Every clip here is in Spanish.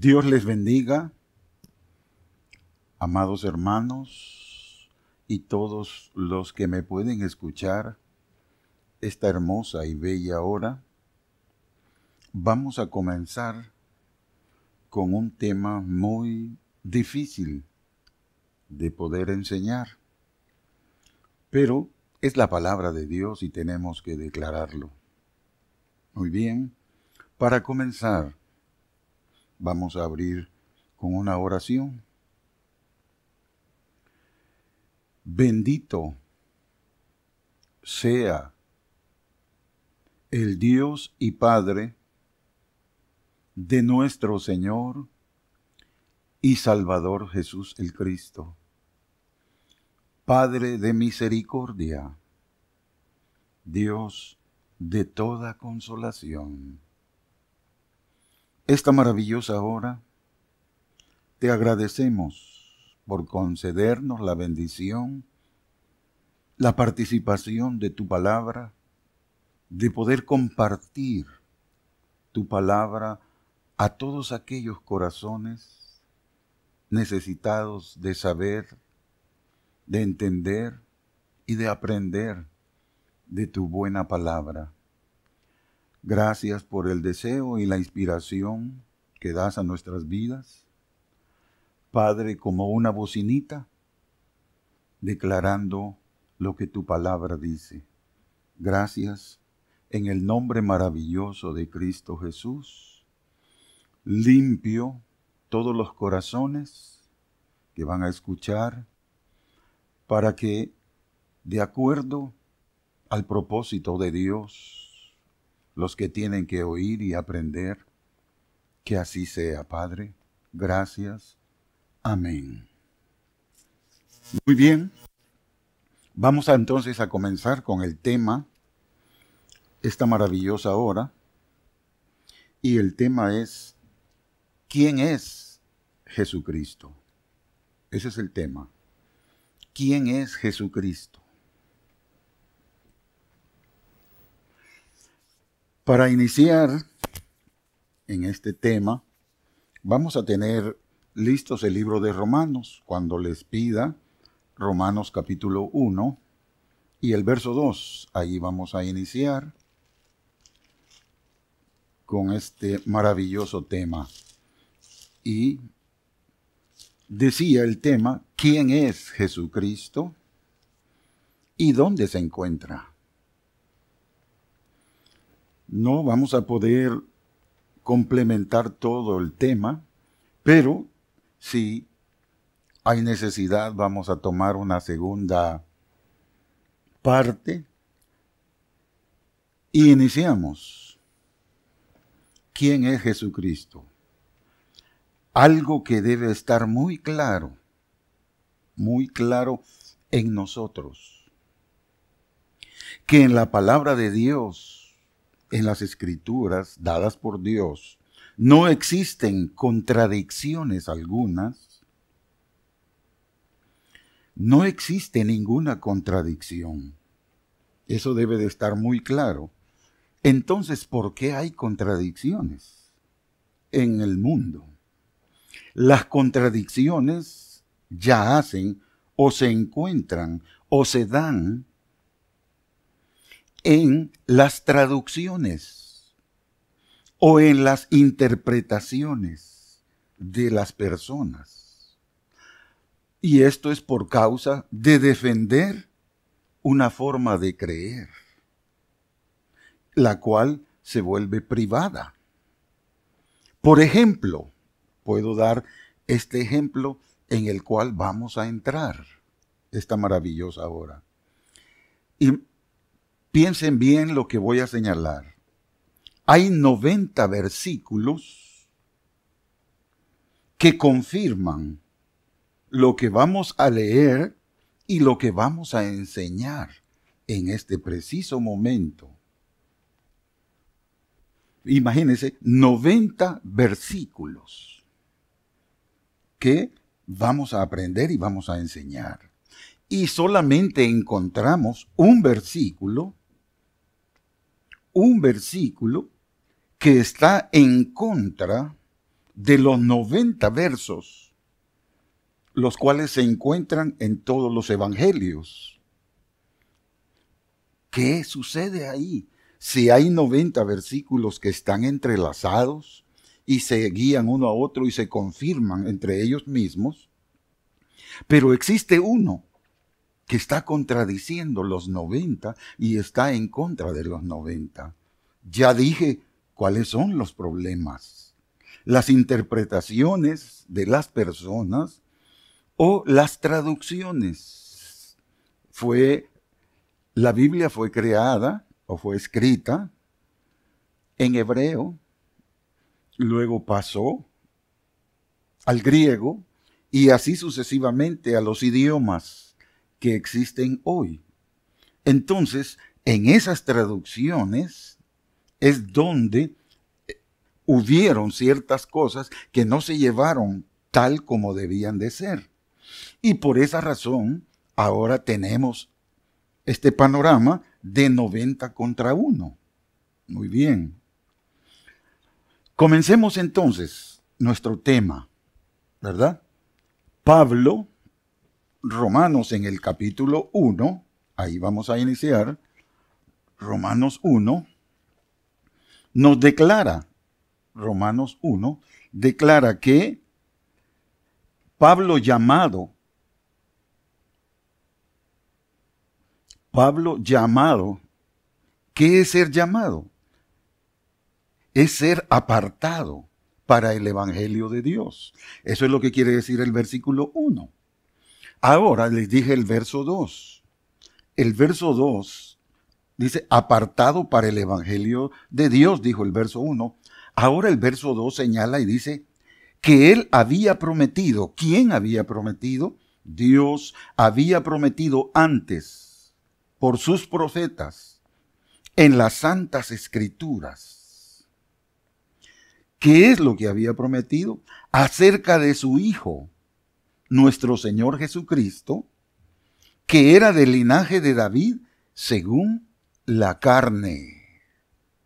Dios les bendiga, amados hermanos y todos los que me pueden escuchar esta hermosa y bella hora. Vamos a comenzar con un tema muy difícil de poder enseñar, pero es la palabra de Dios y tenemos que declararlo. Muy bien, para comenzar, Vamos a abrir con una oración. Bendito sea el Dios y Padre de nuestro Señor y Salvador Jesús el Cristo, Padre de misericordia, Dios de toda consolación esta maravillosa hora, te agradecemos por concedernos la bendición, la participación de tu palabra, de poder compartir tu palabra a todos aquellos corazones necesitados de saber, de entender y de aprender de tu buena palabra. Gracias por el deseo y la inspiración que das a nuestras vidas. Padre, como una bocinita, declarando lo que tu palabra dice. Gracias en el nombre maravilloso de Cristo Jesús. Limpio todos los corazones que van a escuchar para que, de acuerdo al propósito de Dios, los que tienen que oír y aprender. Que así sea, Padre. Gracias. Amén. Muy bien. Vamos entonces a comenzar con el tema, esta maravillosa hora. Y el tema es, ¿quién es Jesucristo? Ese es el tema. ¿Quién es Jesucristo? Para iniciar en este tema, vamos a tener listos el libro de Romanos cuando les pida Romanos capítulo 1 y el verso 2. Ahí vamos a iniciar con este maravilloso tema. Y decía el tema, ¿quién es Jesucristo? ¿Y dónde se encuentra? no vamos a poder complementar todo el tema, pero si hay necesidad vamos a tomar una segunda parte y iniciamos. ¿Quién es Jesucristo? Algo que debe estar muy claro, muy claro en nosotros, que en la palabra de Dios en las escrituras dadas por Dios no existen contradicciones algunas, no existe ninguna contradicción. Eso debe de estar muy claro. Entonces, ¿por qué hay contradicciones en el mundo? Las contradicciones ya hacen o se encuentran o se dan en las traducciones o en las interpretaciones de las personas. Y esto es por causa de defender una forma de creer, la cual se vuelve privada. Por ejemplo, puedo dar este ejemplo en el cual vamos a entrar esta maravillosa hora. Y Piensen bien lo que voy a señalar. Hay 90 versículos que confirman lo que vamos a leer y lo que vamos a enseñar en este preciso momento. Imagínense, 90 versículos que vamos a aprender y vamos a enseñar y solamente encontramos un versículo, un versículo que está en contra de los 90 versos, los cuales se encuentran en todos los evangelios. ¿Qué sucede ahí? Si hay 90 versículos que están entrelazados y se guían uno a otro y se confirman entre ellos mismos, pero existe uno que está contradiciendo los 90 y está en contra de los 90. Ya dije cuáles son los problemas, las interpretaciones de las personas o las traducciones. Fue la Biblia fue creada o fue escrita en hebreo, luego pasó al griego y así sucesivamente a los idiomas que existen hoy. Entonces, en esas traducciones es donde eh, hubieron ciertas cosas que no se llevaron tal como debían de ser. Y por esa razón, ahora tenemos este panorama de 90 contra 1. Muy bien. Comencemos entonces nuestro tema, ¿verdad? Pablo Romanos en el capítulo 1, ahí vamos a iniciar, Romanos 1, nos declara, Romanos 1, declara que Pablo llamado, Pablo llamado, ¿qué es ser llamado? Es ser apartado para el Evangelio de Dios. Eso es lo que quiere decir el versículo 1. Ahora les dije el verso 2. El verso 2 dice, apartado para el Evangelio de Dios, dijo el verso 1. Ahora el verso 2 señala y dice que él había prometido. ¿Quién había prometido? Dios había prometido antes por sus profetas en las santas escrituras. ¿Qué es lo que había prometido? Acerca de su Hijo, nuestro Señor Jesucristo, que era del linaje de David según la carne.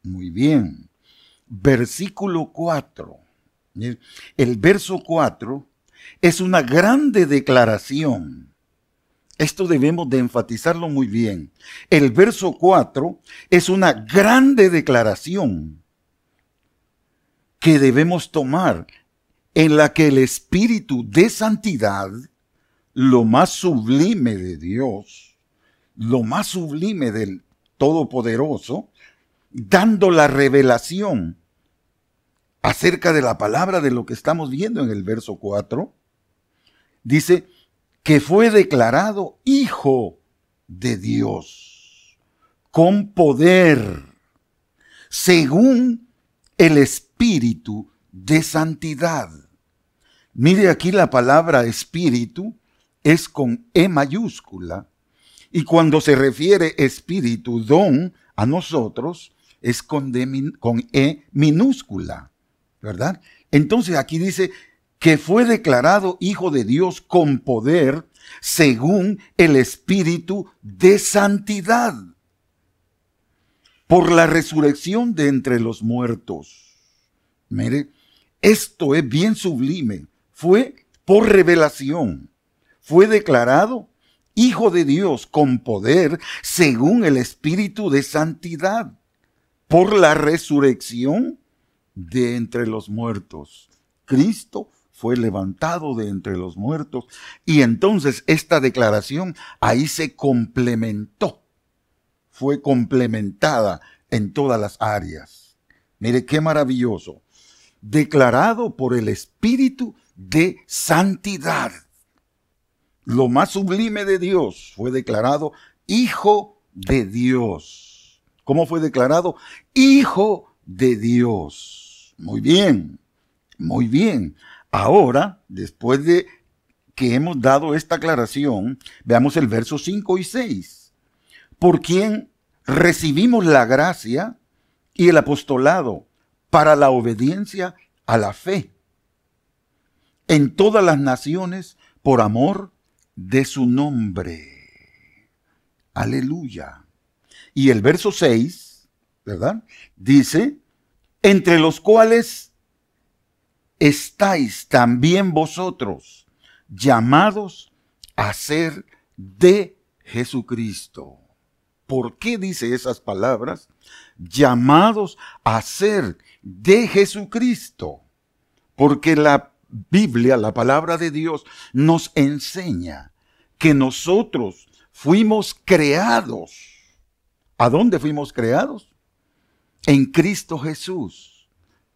Muy bien. Versículo 4. El verso 4 es una grande declaración. Esto debemos de enfatizarlo muy bien. El verso 4 es una grande declaración que debemos tomar en la que el Espíritu de Santidad, lo más sublime de Dios, lo más sublime del Todopoderoso, dando la revelación acerca de la palabra de lo que estamos viendo en el verso 4, dice que fue declarado hijo de Dios, con poder, según el Espíritu de santidad. Mire aquí la palabra espíritu es con E mayúscula y cuando se refiere espíritu, don, a nosotros, es con, E minúscula, ¿verdad? Entonces aquí dice que fue declarado hijo de Dios con poder según el espíritu de santidad por la resurrección de entre los muertos. Mire, esto es bien sublime. Fue por revelación. Fue declarado Hijo de Dios con poder según el Espíritu de Santidad por la resurrección de entre los muertos. Cristo fue levantado de entre los muertos y entonces esta declaración ahí se complementó, fue complementada en todas las áreas. Mire qué maravilloso declarado por el Espíritu de santidad. Lo más sublime de Dios fue declarado Hijo de Dios. ¿Cómo fue declarado? Hijo de Dios. Muy bien, muy bien. Ahora, después de que hemos dado esta aclaración, veamos el verso 5 y 6. Por quien recibimos la gracia y el apostolado para la obediencia a la fe en todas las naciones por amor de su nombre. Aleluya. Y el verso 6, ¿verdad? Dice, entre los cuales estáis también vosotros llamados a ser de Jesucristo por qué dice esas palabras, llamados a ser de Jesucristo, porque la Biblia, la palabra de Dios, nos enseña que nosotros fuimos creados. ¿A dónde fuimos creados? En Cristo Jesús.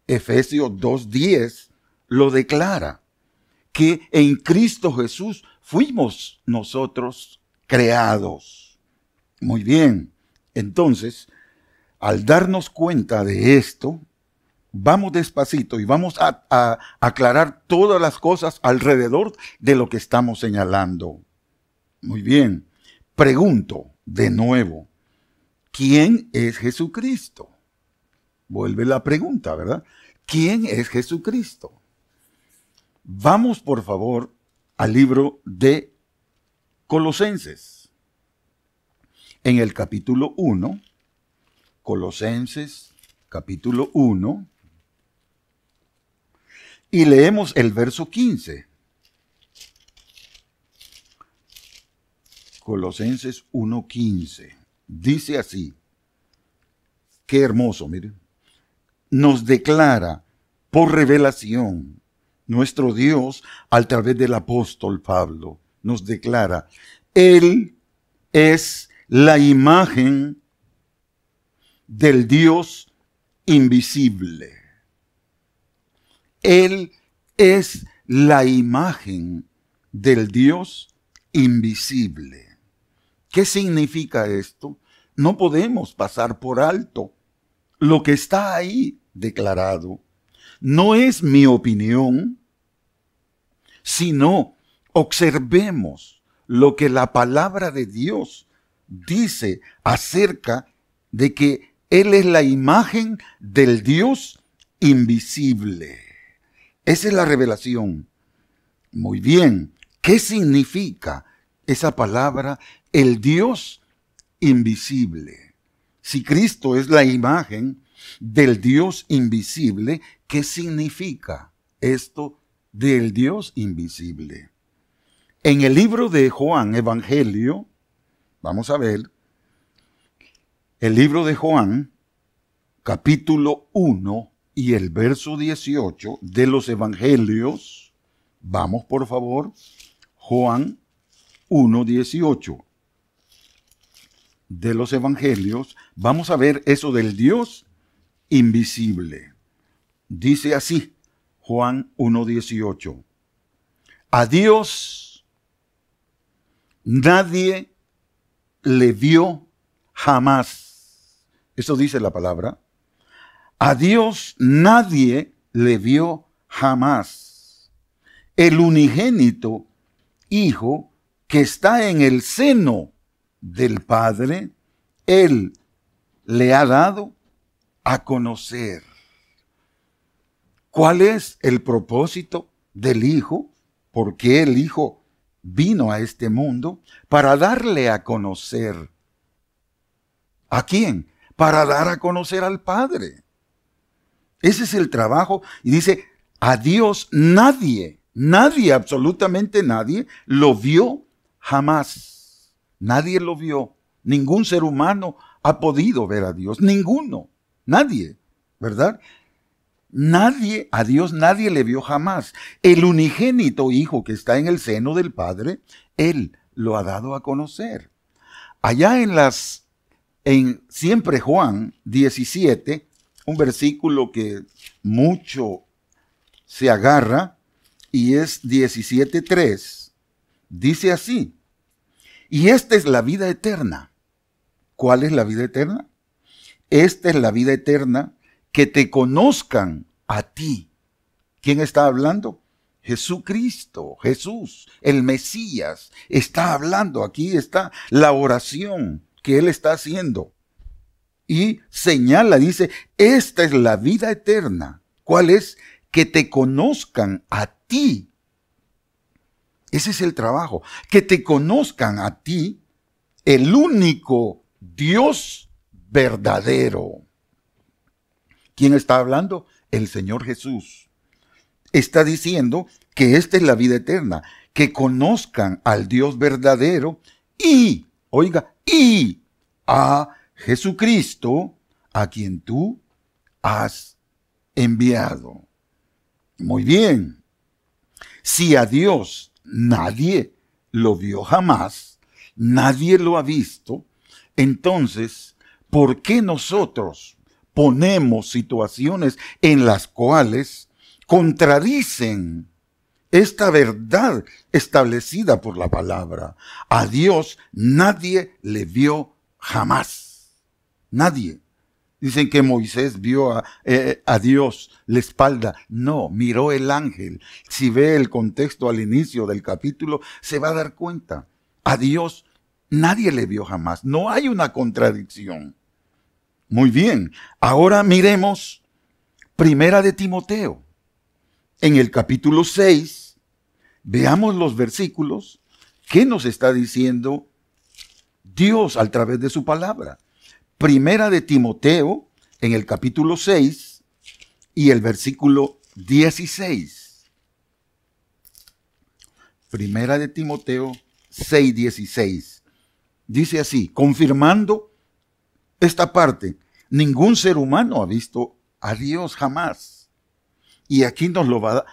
Efesios 2.10 lo declara, que en Cristo Jesús fuimos nosotros creados. Muy bien. Entonces, al darnos cuenta de esto, vamos despacito y vamos a, aclarar todas las cosas alrededor de lo que estamos señalando. Muy bien. Pregunto de nuevo, ¿quién es Jesucristo? Vuelve la pregunta, ¿verdad? ¿Quién es Jesucristo? Vamos, por favor, al libro de Colosenses en el capítulo 1, Colosenses capítulo 1, y leemos el verso 15. Colosenses 1.15. Dice así, qué hermoso, miren, nos declara por revelación nuestro Dios a través del apóstol Pablo, nos declara, Él es la imagen del Dios invisible. Él es la imagen del Dios invisible. ¿Qué significa esto? No podemos pasar por alto lo que está ahí declarado. No es mi opinión, sino observemos lo que la palabra de Dios dice acerca de que Él es la imagen del Dios invisible. Esa es la revelación. Muy bien, ¿qué significa esa palabra el Dios invisible? Si Cristo es la imagen del Dios invisible, ¿qué significa esto del Dios invisible? En el libro de Juan, Evangelio, Vamos a ver. El libro de Juan, capítulo 1 y el verso 18 de los Evangelios. Vamos, por favor. Juan 1, 18 de los Evangelios, vamos a ver eso del Dios invisible. Dice así Juan 1, 18. A Dios nadie le vio jamás. Eso dice la palabra. A Dios nadie le vio jamás. El unigénito Hijo que está en el seno del Padre, Él le ha dado a conocer. ¿Cuál es el propósito del Hijo? ¿Por qué el Hijo vino a este mundo para darle a conocer. ¿A quién? Para dar a conocer al Padre. Ese es el trabajo. Y dice, a Dios nadie, nadie, absolutamente nadie, lo vio jamás. Nadie lo vio. Ningún ser humano ha podido ver a Dios. Ninguno. Nadie. ¿Verdad? Nadie, a Dios nadie le vio jamás. El unigénito Hijo que está en el seno del Padre, Él lo ha dado a conocer. Allá en las, en siempre Juan 17, un versículo que mucho se agarra y es 17.3. Dice así, y esta es la vida eterna. ¿Cuál es la vida eterna? Esta es la vida eterna que te conozcan a ti. ¿Quién está hablando? Jesucristo, Jesús, el Mesías, está hablando. Aquí está la oración que Él está haciendo. Y señala, dice, esta es la vida eterna. ¿Cuál es? Que te conozcan a ti. Ese es el trabajo. Que te conozcan a ti, el único Dios verdadero. ¿Quién está hablando? El Señor Jesús. Está diciendo que esta es la vida eterna, que conozcan al Dios verdadero y, oiga, y a Jesucristo, a quien tú has enviado. Muy bien. Si a Dios nadie lo vio jamás, nadie lo ha visto, entonces, ¿por qué nosotros ponemos situaciones en las cuales contradicen esta verdad establecida por la palabra. A Dios nadie le vio jamás. Nadie. Dicen que Moisés vio a, eh, a, Dios la espalda. No, miró el ángel. Si ve el contexto al inicio del capítulo, se va a dar cuenta. A Dios nadie le vio jamás. No hay una contradicción. Muy bien, ahora miremos Primera de Timoteo. En el capítulo 6, veamos los versículos que nos está diciendo Dios a través de su palabra. Primera de Timoteo, en el capítulo 6 y el versículo 16. Primera de Timoteo 6, 16. Dice así, confirmando esta parte. Ningún ser humano ha visto a Dios jamás. Y aquí nos lo va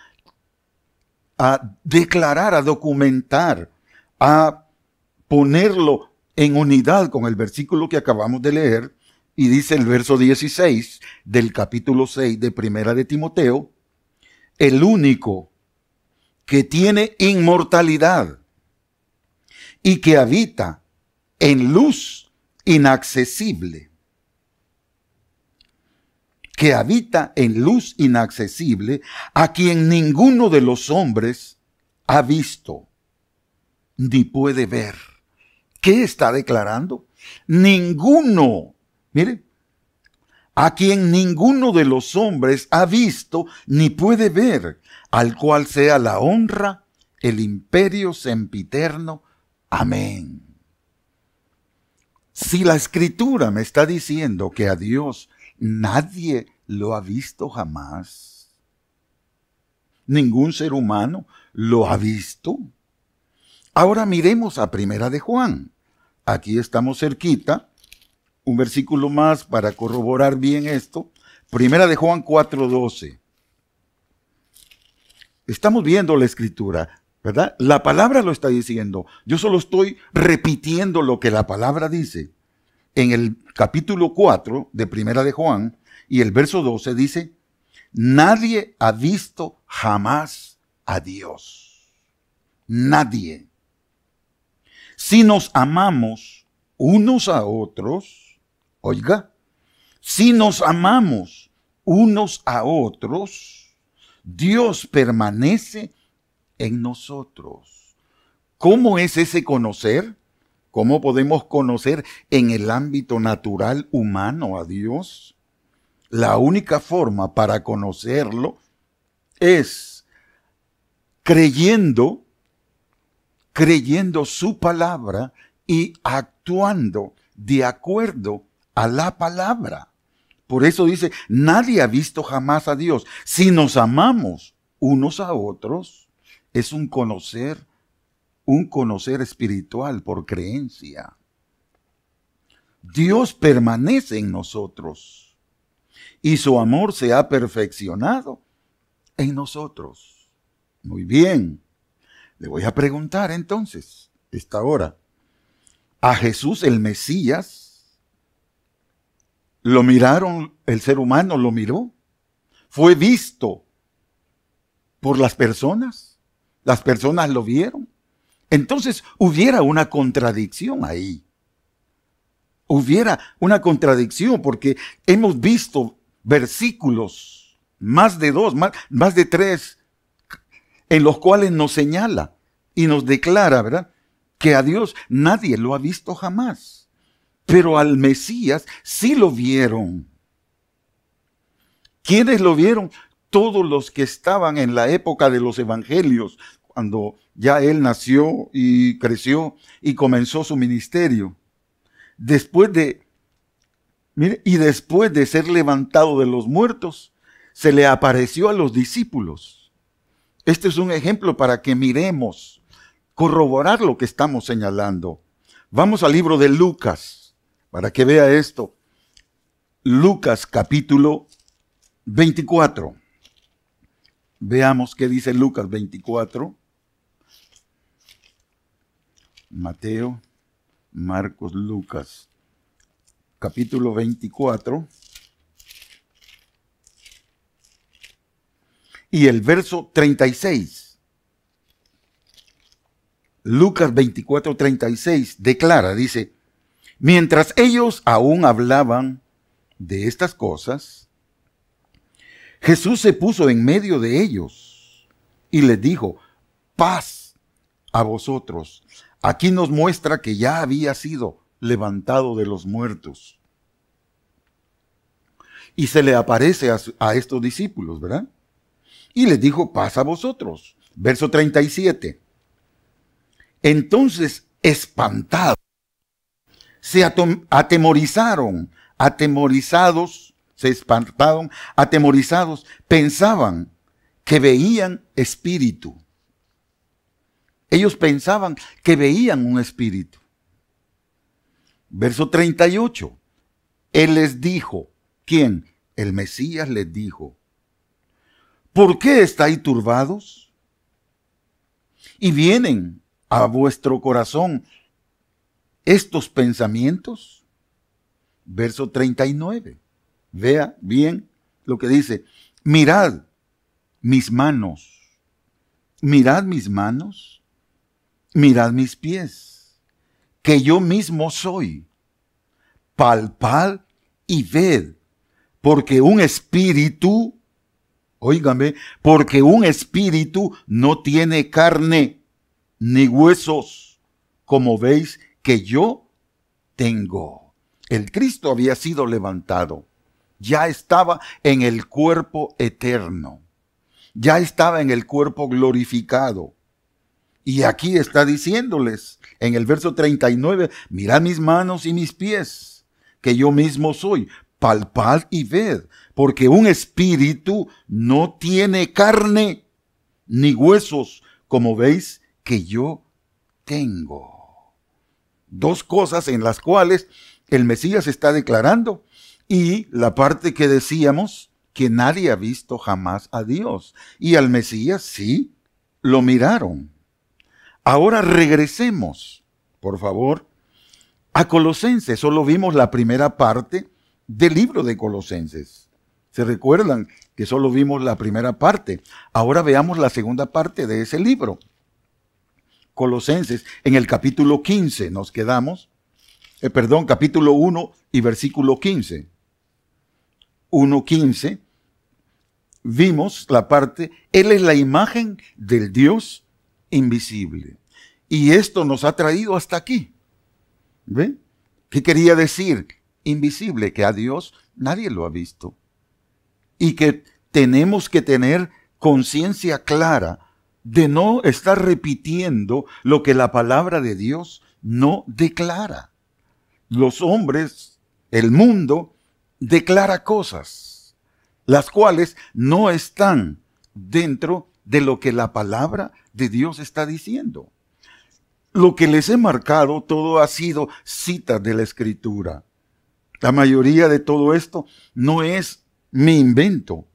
a declarar, a documentar, a ponerlo en unidad con el versículo que acabamos de leer. Y dice el verso 16 del capítulo 6 de Primera de Timoteo, el único que tiene inmortalidad y que habita en luz inaccesible, que habita en luz inaccesible, a quien ninguno de los hombres ha visto ni puede ver. ¿Qué está declarando? Ninguno, mire, a quien ninguno de los hombres ha visto ni puede ver, al cual sea la honra, el imperio sempiterno. Amén. Si la escritura me está diciendo que a Dios nadie lo ha visto jamás, ningún ser humano lo ha visto. Ahora miremos a Primera de Juan. Aquí estamos cerquita. Un versículo más para corroborar bien esto. Primera de Juan 4:12. Estamos viendo la escritura. ¿Verdad? La palabra lo está diciendo. Yo solo estoy repitiendo lo que la palabra dice. En el capítulo 4 de Primera de Juan y el verso 12 dice, nadie ha visto jamás a Dios. Nadie. Si nos amamos unos a otros, oiga, si nos amamos unos a otros, Dios permanece en nosotros. ¿Cómo es ese conocer? ¿Cómo podemos conocer en el ámbito natural humano a Dios? La única forma para conocerlo es creyendo, creyendo su palabra y actuando de acuerdo a la palabra. Por eso dice, nadie ha visto jamás a Dios. Si nos amamos unos a otros, es un conocer, un conocer espiritual por creencia. Dios permanece en nosotros y su amor se ha perfeccionado en nosotros. Muy bien. Le voy a preguntar entonces, esta hora, a Jesús el Mesías, lo miraron, el ser humano lo miró, fue visto por las personas. Las personas lo vieron. Entonces hubiera una contradicción ahí. Hubiera una contradicción porque hemos visto versículos, más de dos, más, de tres, en los cuales nos señala y nos declara, ¿verdad? Que a Dios nadie lo ha visto jamás. Pero al Mesías sí lo vieron. ¿Quiénes lo vieron? todos los que estaban en la época de los evangelios, cuando ya él nació y creció y comenzó su ministerio. Después de, y después de ser levantado de los muertos, se le apareció a los discípulos. Este es un ejemplo para que miremos, corroborar lo que estamos señalando. Vamos al libro de Lucas, para que vea esto. Lucas capítulo 24. Veamos qué dice Lucas 24, Mateo, Marcos, Lucas, capítulo 24. Y el verso 36. Lucas 24, 36 declara, dice, mientras ellos aún hablaban de estas cosas, Jesús se puso en medio de ellos y les dijo, paz a vosotros. Aquí nos muestra que ya había sido levantado de los muertos. Y se le aparece a, estos discípulos, ¿verdad? Y les dijo, paz a vosotros. Verso 37. Entonces, espantados, se atemorizaron, atemorizados se espantaron, atemorizados, pensaban que veían espíritu. Ellos pensaban que veían un espíritu. Verso 38. Él les dijo, ¿quién? El Mesías les dijo, ¿por qué estáis turbados? Y vienen a vuestro corazón estos pensamientos. Verso 39. Vea bien lo que dice. Mirad mis manos. Mirad mis manos. Mirad mis pies. Que yo mismo soy. Palpad y ved. Porque un espíritu, oígame, porque un espíritu no tiene carne ni huesos, como veis que yo tengo. El Cristo había sido levantado ya estaba en el cuerpo eterno, ya estaba en el cuerpo glorificado. Y aquí está diciéndoles en el verso 39, mirad mis manos y mis pies, que yo mismo soy, palpad y ved, porque un espíritu no tiene carne ni huesos, como veis que yo tengo. Dos cosas en las cuales el Mesías está declarando y la parte que decíamos, que nadie ha visto jamás a Dios. Y al Mesías sí lo miraron. Ahora regresemos, por favor, a Colosenses. Solo vimos la primera parte del libro de Colosenses. ¿Se recuerdan que solo vimos la primera parte? Ahora veamos la segunda parte de ese libro. Colosenses, en el capítulo 15 nos quedamos, eh, perdón, capítulo 1 y versículo 15. 1.15, vimos la parte, Él es la imagen del Dios invisible. Y esto nos ha traído hasta aquí. ¿Ve? ¿Qué quería decir? Invisible, que a Dios nadie lo ha visto. Y que tenemos que tener conciencia clara de no estar repitiendo lo que la palabra de Dios no declara. Los hombres, el mundo, declara cosas, las cuales no están dentro de lo que la palabra de Dios está diciendo. Lo que les he marcado, todo ha sido cita de la escritura. La mayoría de todo esto no es mi invento,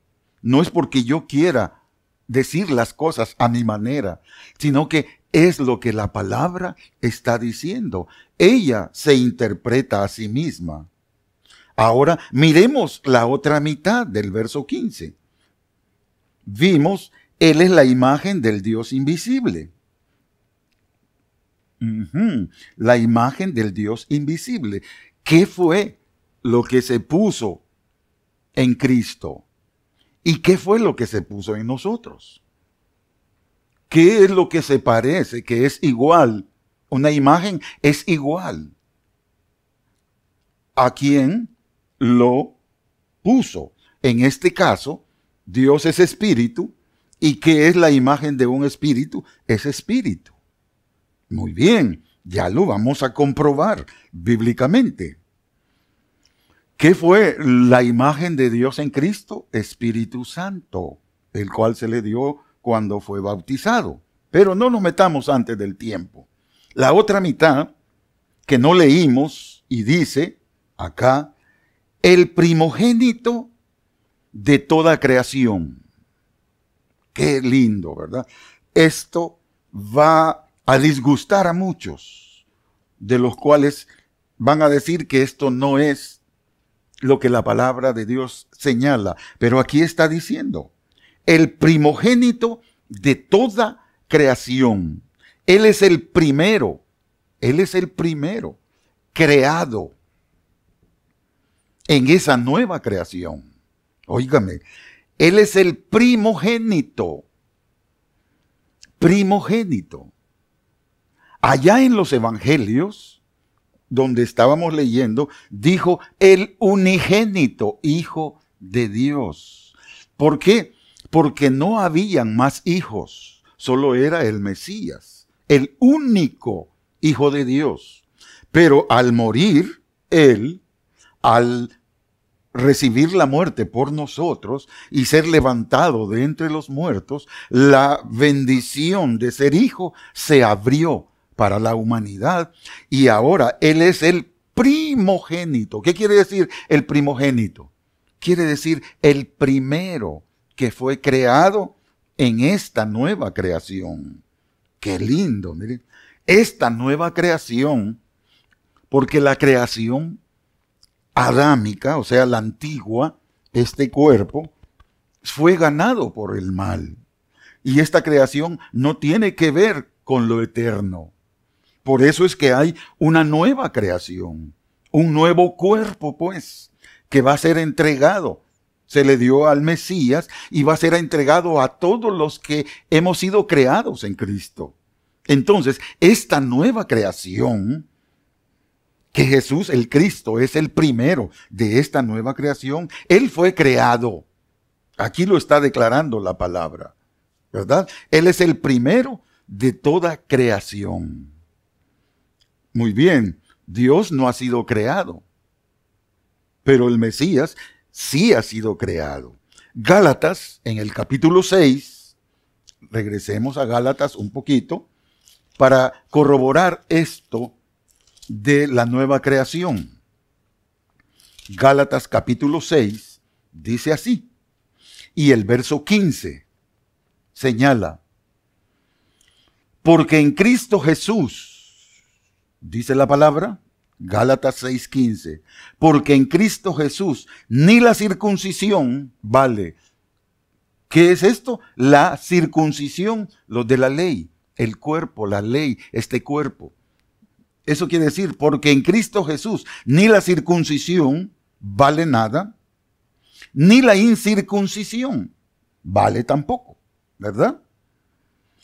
no es porque yo quiera decir las cosas a mi manera, sino que es lo que la palabra está diciendo. Ella se interpreta a sí misma. Ahora miremos la otra mitad del verso 15. Vimos, Él es la imagen del Dios invisible. La imagen del Dios invisible. ¿Qué fue lo que se puso en Cristo? ¿Y qué fue lo que se puso en nosotros? ¿Qué es lo que se parece, que es igual? Una imagen es igual. ¿A quién? lo puso. En este caso, Dios es espíritu y que es la imagen de un espíritu, es espíritu. Muy bien, ya lo vamos a comprobar bíblicamente. ¿Qué fue la imagen de Dios en Cristo? Espíritu Santo, el cual se le dio cuando fue bautizado. Pero no nos metamos antes del tiempo. La otra mitad que no leímos y dice acá, el primogénito de toda creación. Qué lindo, ¿verdad? Esto va a disgustar a muchos, de los cuales van a decir que esto no es lo que la palabra de Dios señala. Pero aquí está diciendo, el primogénito de toda creación. Él es el primero, Él es el primero creado en esa nueva creación. Óigame, Él es el primogénito. Primogénito. Allá en los evangelios, donde estábamos leyendo, dijo el unigénito, hijo de Dios. ¿Por qué? Porque no habían más hijos, solo era el Mesías, el único hijo de Dios. Pero al morir, Él, al recibir la muerte por nosotros y ser levantado de entre los muertos, la bendición de ser hijo se abrió para la humanidad y ahora Él es el primogénito. ¿Qué quiere decir el primogénito? Quiere decir el primero que fue creado en esta nueva creación. Qué lindo, miren. Esta nueva creación, porque la creación adámica, o sea, la antigua, este cuerpo, fue ganado por el mal. Y esta creación no tiene que ver con lo eterno. Por eso es que hay una nueva creación, un nuevo cuerpo, pues, que va a ser entregado. Se le dio al Mesías y va a ser entregado a todos los que hemos sido creados en Cristo. Entonces, esta nueva creación Jesús el Cristo es el primero de esta nueva creación. Él fue creado. Aquí lo está declarando la palabra, ¿verdad? Él es el primero de toda creación. Muy bien, Dios no ha sido creado, pero el Mesías sí ha sido creado. Gálatas, en el capítulo 6, regresemos a Gálatas un poquito, para corroborar esto de la nueva creación. Gálatas capítulo 6 dice así, y el verso 15 señala, porque en Cristo Jesús, dice la palabra, Gálatas 6:15, porque en Cristo Jesús ni la circuncisión vale. ¿Qué es esto? La circuncisión, lo de la ley, el cuerpo, la ley, este cuerpo. Eso quiere decir, porque en Cristo Jesús ni la circuncisión vale nada, ni la incircuncisión vale tampoco, ¿verdad?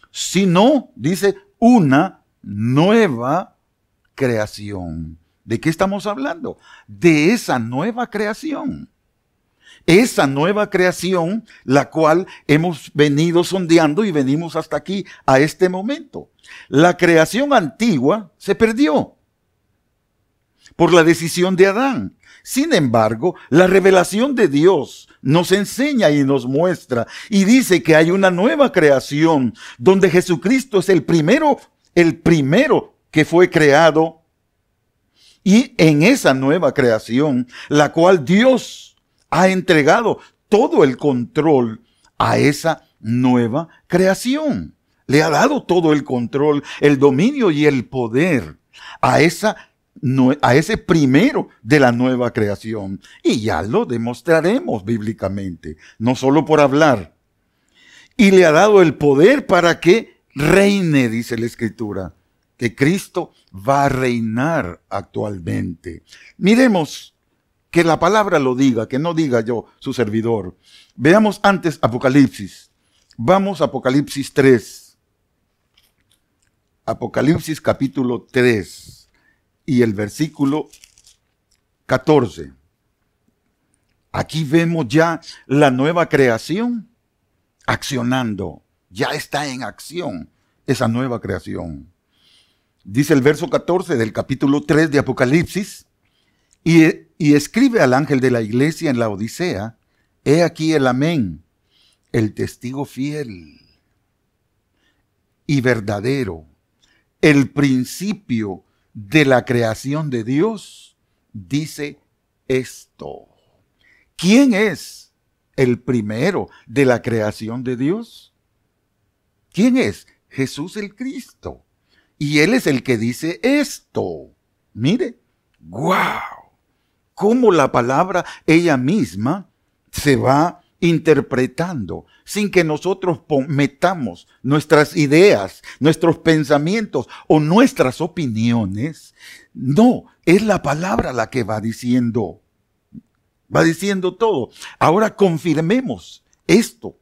Sino, dice, una nueva creación. ¿De qué estamos hablando? De esa nueva creación esa nueva creación, la cual hemos venido sondeando y venimos hasta aquí, a este momento. La creación antigua se perdió por la decisión de Adán. Sin embargo, la revelación de Dios nos enseña y nos muestra y dice que hay una nueva creación donde Jesucristo es el primero, el primero que fue creado. Y en esa nueva creación, la cual Dios ha entregado todo el control a esa nueva creación. Le ha dado todo el control, el dominio y el poder a esa a ese primero de la nueva creación. Y ya lo demostraremos bíblicamente, no solo por hablar. Y le ha dado el poder para que reine, dice la escritura, que Cristo va a reinar actualmente. Miremos que la palabra lo diga, que no diga yo, su servidor. Veamos antes Apocalipsis. Vamos a Apocalipsis 3. Apocalipsis capítulo 3 y el versículo 14. Aquí vemos ya la nueva creación accionando. Ya está en acción esa nueva creación. Dice el verso 14 del capítulo 3 de Apocalipsis, y, escribe al ángel de la iglesia en la Odisea, he aquí el amén, el testigo fiel y verdadero, el principio de la creación de Dios, dice esto. ¿Quién es el primero de la creación de Dios? ¿Quién es? Jesús el Cristo. Y Él es el que dice esto. Mire, ¡guau! cómo la palabra ella misma se va interpretando, sin que nosotros metamos nuestras ideas, nuestros pensamientos o nuestras opiniones. No, es la palabra la que va diciendo, va diciendo todo. Ahora confirmemos esto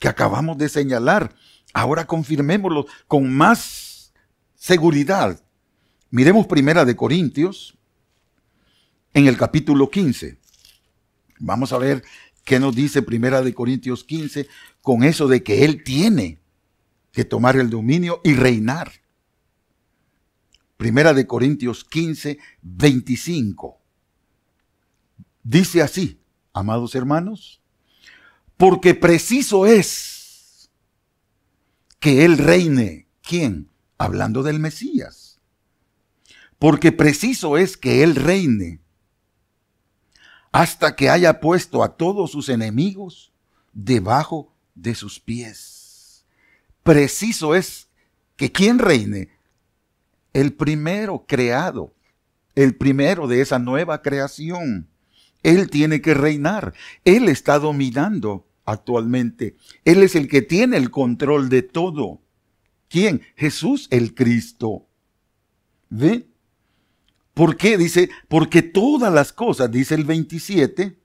que acabamos de señalar. Ahora confirmémoslo con más seguridad. Miremos primera de Corintios, en el capítulo 15. Vamos a ver qué nos dice Primera de Corintios 15 con eso de que él tiene que tomar el dominio y reinar. Primera de Corintios 15, 25. Dice así, amados hermanos, porque preciso es que él reine. ¿Quién? Hablando del Mesías. Porque preciso es que él reine hasta que haya puesto a todos sus enemigos debajo de sus pies. Preciso es que quien reine, el primero creado, el primero de esa nueva creación. Él tiene que reinar. Él está dominando actualmente. Él es el que tiene el control de todo. ¿Quién? Jesús el Cristo. ¿Ve? ¿Por qué? Dice, porque todas las cosas, dice el 27,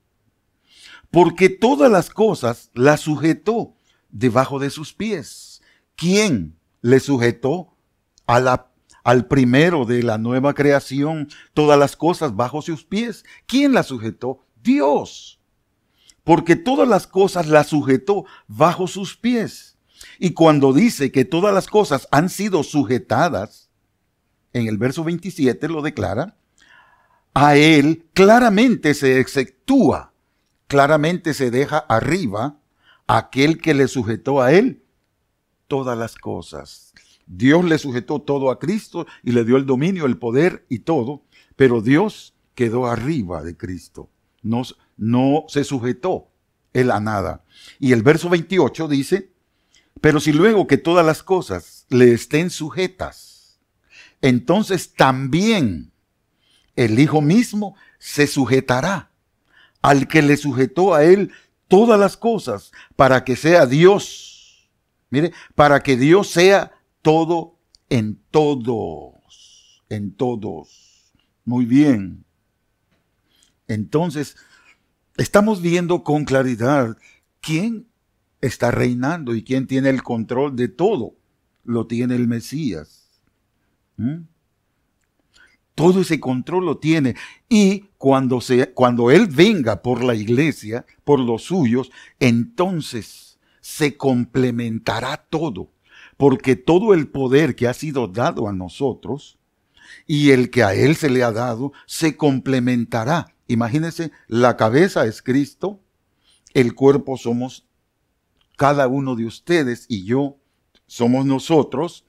porque todas las cosas las sujetó debajo de sus pies. ¿Quién le sujetó al primero de la nueva creación todas las cosas bajo sus pies? ¿Quién las sujetó? Dios. Porque todas las cosas las sujetó bajo sus pies. Y cuando dice que todas las cosas han sido sujetadas, en el verso 27 lo declara, a él claramente se exceptúa, claramente se deja arriba aquel que le sujetó a él todas las cosas. Dios le sujetó todo a Cristo y le dio el dominio, el poder y todo, pero Dios quedó arriba de Cristo, no, no se sujetó él a nada. Y el verso 28 dice, pero si luego que todas las cosas le estén sujetas, entonces también el Hijo mismo se sujetará al que le sujetó a él todas las cosas para que sea Dios. Mire, para que Dios sea todo en todos, en todos. Muy bien. Entonces, estamos viendo con claridad quién está reinando y quién tiene el control de todo. Lo tiene el Mesías. ¿Mm? Todo ese control lo tiene. Y cuando, se, cuando Él venga por la iglesia, por los suyos, entonces se complementará todo. Porque todo el poder que ha sido dado a nosotros y el que a Él se le ha dado se complementará. Imagínense, la cabeza es Cristo, el cuerpo somos cada uno de ustedes y yo somos nosotros,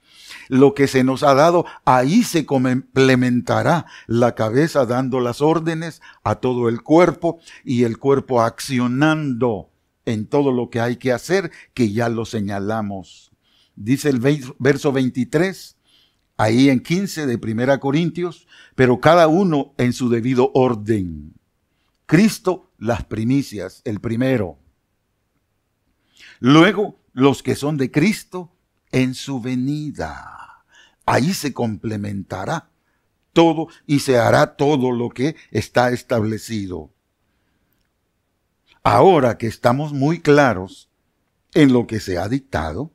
lo que se nos ha dado, ahí se complementará la cabeza dando las órdenes a todo el cuerpo y el cuerpo accionando en todo lo que hay que hacer, que ya lo señalamos. Dice el verso 23, ahí en 15 de Primera Corintios, pero cada uno en su debido orden. Cristo las primicias, el primero. Luego los que son de Cristo, en su venida. Ahí se complementará todo y se hará todo lo que está establecido. Ahora que estamos muy claros en lo que se ha dictado,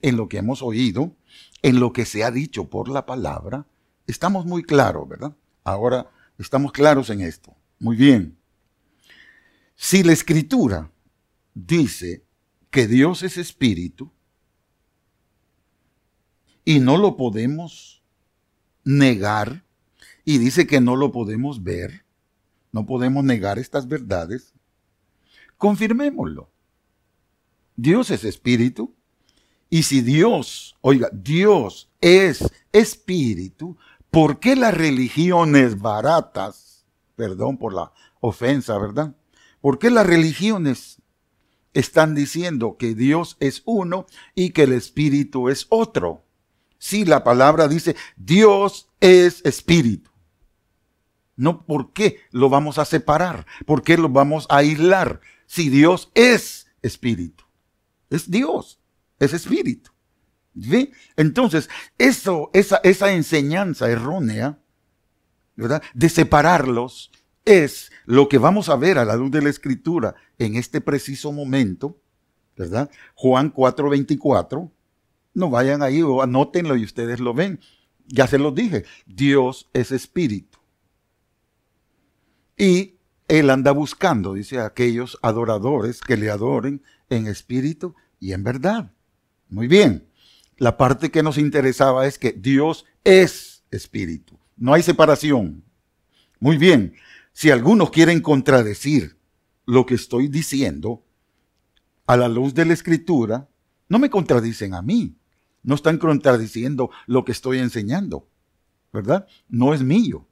en lo que hemos oído, en lo que se ha dicho por la palabra, estamos muy claros, ¿verdad? Ahora estamos claros en esto. Muy bien. Si la escritura dice que Dios es espíritu, y no lo podemos negar y dice que no lo podemos ver, no podemos negar estas verdades, confirmémoslo. Dios es espíritu y si Dios, oiga, Dios es espíritu, ¿por qué las religiones baratas, perdón por la ofensa, verdad? ¿Por qué las religiones están diciendo que Dios es uno y que el espíritu es otro? Si la palabra dice, Dios es espíritu. No, ¿por qué lo vamos a separar? ¿Por qué lo vamos a aislar? Si Dios es espíritu. Es Dios, es espíritu. ¿Ve? Entonces, eso, esa, esa enseñanza errónea, ¿verdad? De separarlos es lo que vamos a ver a la luz de la escritura en este preciso momento, ¿verdad? Juan 4.24 no vayan ahí o anótenlo y ustedes lo ven. Ya se los dije, Dios es espíritu. Y Él anda buscando, dice, aquellos adoradores que le adoren en espíritu y en verdad. Muy bien, la parte que nos interesaba es que Dios es espíritu. No hay separación. Muy bien, si algunos quieren contradecir lo que estoy diciendo a la luz de la escritura, no me contradicen a mí, no están contradiciendo lo que estoy enseñando, ¿verdad? No es mío.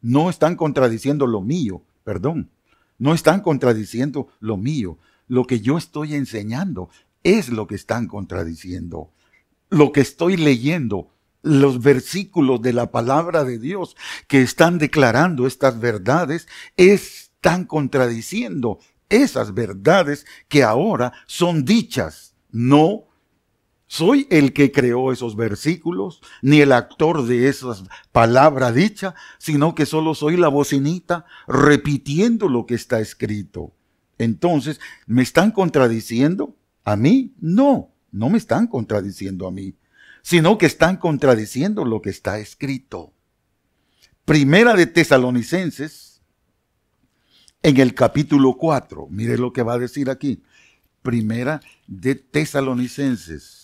No están contradiciendo lo mío, perdón. No están contradiciendo lo mío. Lo que yo estoy enseñando es lo que están contradiciendo. Lo que estoy leyendo, los versículos de la palabra de Dios que están declarando estas verdades, están contradiciendo esas verdades que ahora son dichas, no soy el que creó esos versículos, ni el actor de esas palabras dichas, sino que solo soy la bocinita repitiendo lo que está escrito. Entonces, ¿me están contradiciendo a mí? No, no me están contradiciendo a mí, sino que están contradiciendo lo que está escrito. Primera de Tesalonicenses, en el capítulo 4, mire lo que va a decir aquí. Primera de Tesalonicenses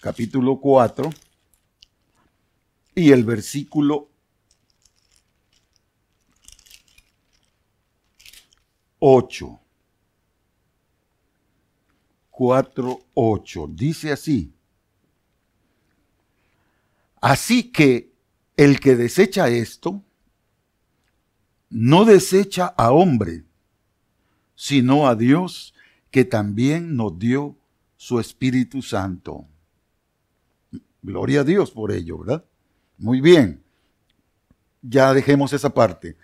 capítulo 4 y el versículo 8. 4, 8. Dice así. Así que el que desecha esto, no desecha a hombre, sino a Dios, que también nos dio su Espíritu Santo. Gloria a Dios por ello, ¿verdad? Muy bien. Ya dejemos esa parte.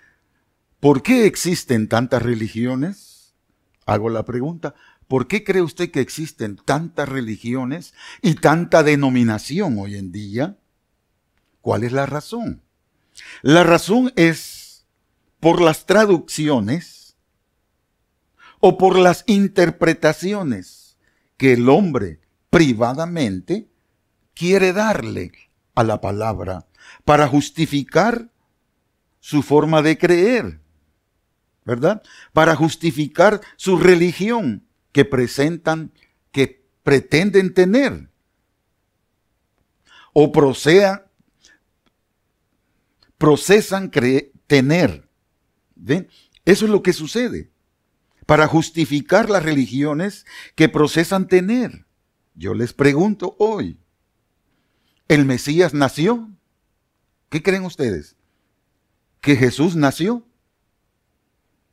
¿Por qué existen tantas religiones? Hago la pregunta. ¿Por qué cree usted que existen tantas religiones y tanta denominación hoy en día? ¿Cuál es la razón? La razón es por las traducciones o por las interpretaciones que el hombre privadamente quiere darle a la palabra para justificar su forma de creer, ¿verdad? Para justificar su religión que presentan, que pretenden tener. O procesan tener. Eso es lo que sucede. Para justificar las religiones que procesan tener. Yo les pregunto hoy, ¿El Mesías nació? ¿Qué creen ustedes? ¿Que Jesús nació?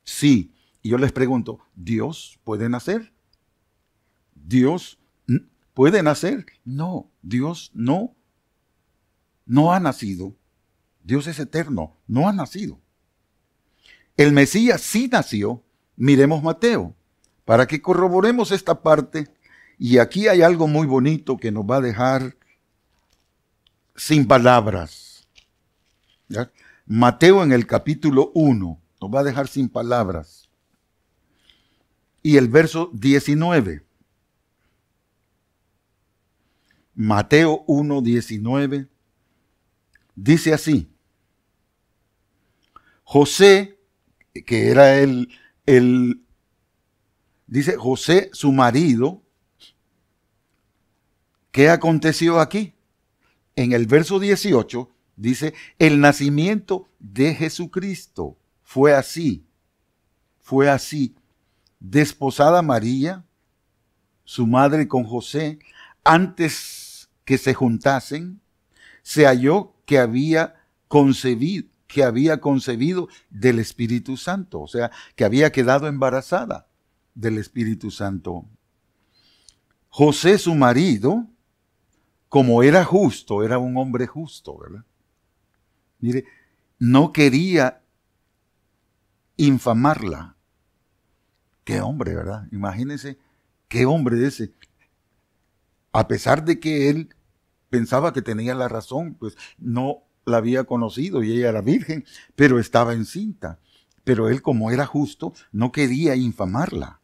Sí. Y yo les pregunto, ¿Dios puede nacer? ¿Dios puede nacer? No, Dios no. No ha nacido. Dios es eterno, no ha nacido. El Mesías sí nació. Miremos Mateo, para que corroboremos esta parte. Y aquí hay algo muy bonito que nos va a dejar sin palabras. Mateo en el capítulo 1 nos va a dejar sin palabras. Y el verso 19. Mateo 1, 19 dice así. José, que era el, el, dice José, su marido, ¿qué aconteció aquí? en el verso 18 dice, el nacimiento de Jesucristo fue así, fue así. Desposada María, su madre con José, antes que se juntasen, se halló que había concebido, que había concebido del Espíritu Santo, o sea, que había quedado embarazada del Espíritu Santo. José, su marido, como era justo, era un hombre justo, ¿verdad? Mire, no quería infamarla. Qué hombre, ¿verdad? Imagínense qué hombre ese. A pesar de que él pensaba que tenía la razón, pues no la había conocido y ella era virgen, pero estaba encinta. Pero él, como era justo, no quería infamarla.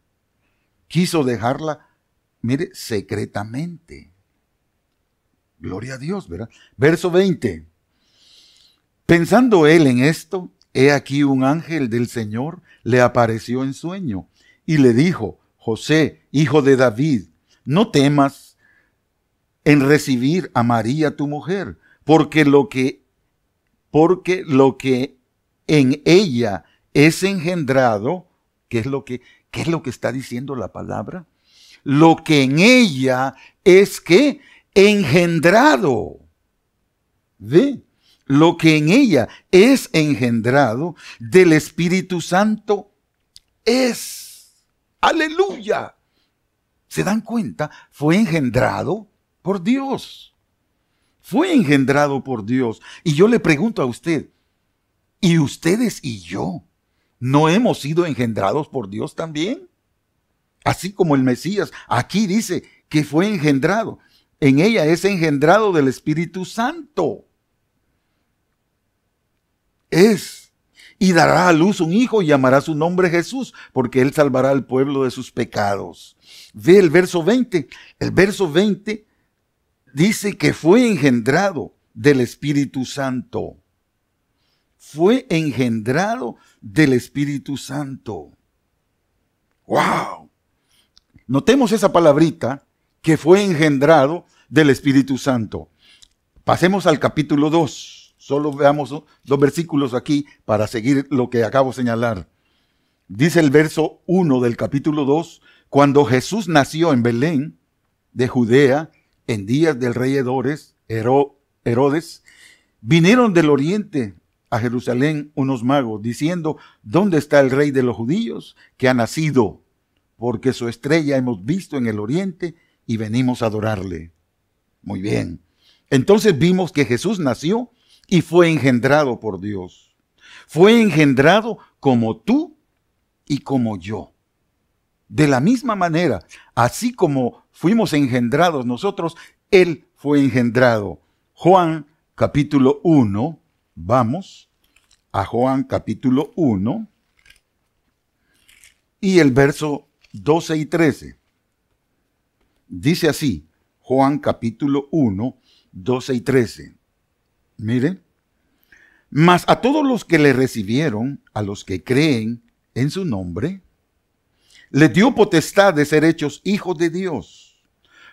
Quiso dejarla, mire, secretamente. Gloria a Dios, ¿verdad? Verso 20. Pensando él en esto, he aquí un ángel del Señor le apareció en sueño y le dijo, José, hijo de David, no temas en recibir a María tu mujer, porque lo que, porque lo que en ella es engendrado, es lo que, qué es lo que está diciendo la palabra? Lo que en ella es que engendrado. Ve lo que en ella es engendrado del Espíritu Santo es. Aleluya. ¿Se dan cuenta? Fue engendrado por Dios. Fue engendrado por Dios. Y yo le pregunto a usted, ¿y ustedes y yo no hemos sido engendrados por Dios también? Así como el Mesías aquí dice que fue engendrado en ella es engendrado del Espíritu Santo. Es. Y dará a luz un hijo y llamará su nombre Jesús, porque él salvará al pueblo de sus pecados. Ve el verso 20. El verso 20 dice que fue engendrado del Espíritu Santo. Fue engendrado del Espíritu Santo. ¡Wow! Notemos esa palabrita, que fue engendrado del Espíritu Santo. Pasemos al capítulo 2. Solo veamos dos versículos aquí para seguir lo que acabo de señalar. Dice el verso 1 del capítulo 2, cuando Jesús nació en Belén de Judea, en días del rey Herodes, Herodes, vinieron del oriente a Jerusalén unos magos, diciendo, ¿dónde está el rey de los judíos que ha nacido? Porque su estrella hemos visto en el oriente y venimos a adorarle. Muy bien. Entonces vimos que Jesús nació y fue engendrado por Dios. Fue engendrado como tú y como yo. De la misma manera, así como fuimos engendrados nosotros, Él fue engendrado. Juan capítulo 1, vamos a Juan capítulo 1 y el verso 12 y 13. Dice así, Juan capítulo 1, 12 y 13. Miren, mas a todos los que le recibieron, a los que creen en su nombre, les dio potestad de ser hechos hijos de Dios,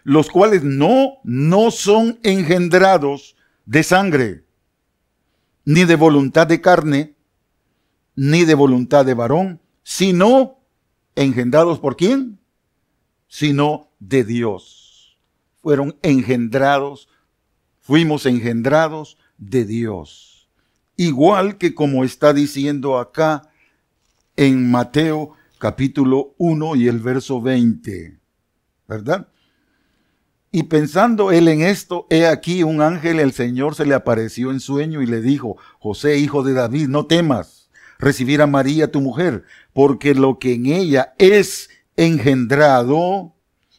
los cuales no, no son engendrados de sangre, ni de voluntad de carne, ni de voluntad de varón, sino engendrados por quién? Sino de Dios. Fueron engendrados, fuimos engendrados de Dios. Igual que como está diciendo acá en Mateo capítulo 1 y el verso 20. ¿Verdad? Y pensando él en esto, he aquí un ángel, el Señor se le apareció en sueño y le dijo, José, hijo de David, no temas recibir a María tu mujer, porque lo que en ella es engendrado